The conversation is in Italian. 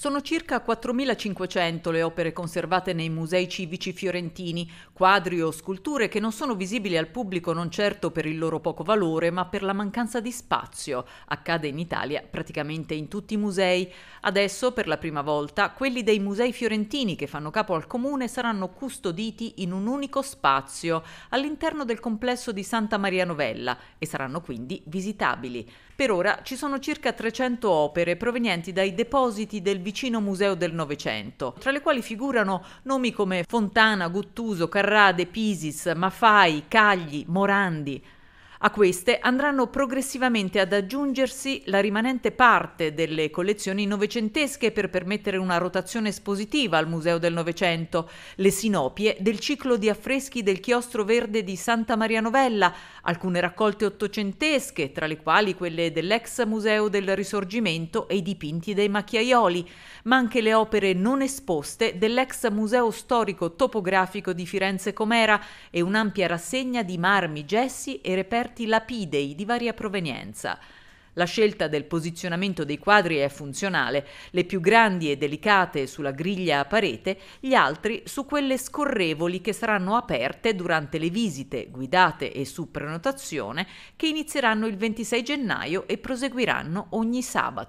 Sono circa 4.500 le opere conservate nei musei civici fiorentini, quadri o sculture che non sono visibili al pubblico non certo per il loro poco valore, ma per la mancanza di spazio. Accade in Italia praticamente in tutti i musei. Adesso, per la prima volta, quelli dei musei fiorentini che fanno capo al comune saranno custoditi in un unico spazio all'interno del complesso di Santa Maria Novella e saranno quindi visitabili. Per ora ci sono circa 300 opere provenienti dai depositi del vicino vicino museo del Novecento, tra le quali figurano nomi come Fontana, Guttuso, Carrade, Pisis, Mafai, Cagli, Morandi. A queste andranno progressivamente ad aggiungersi la rimanente parte delle collezioni novecentesche per permettere una rotazione espositiva al Museo del Novecento, le sinopie del ciclo di affreschi del Chiostro Verde di Santa Maria Novella, alcune raccolte ottocentesche, tra le quali quelle dell'ex Museo del Risorgimento e i dipinti dei macchiaioli, ma anche le opere non esposte dell'ex Museo Storico Topografico di Firenze Comera e un'ampia rassegna di marmi, gessi e reperti reperti lapidei di varia provenienza. La scelta del posizionamento dei quadri è funzionale, le più grandi e delicate sulla griglia a parete, gli altri su quelle scorrevoli che saranno aperte durante le visite guidate e su prenotazione che inizieranno il 26 gennaio e proseguiranno ogni sabato.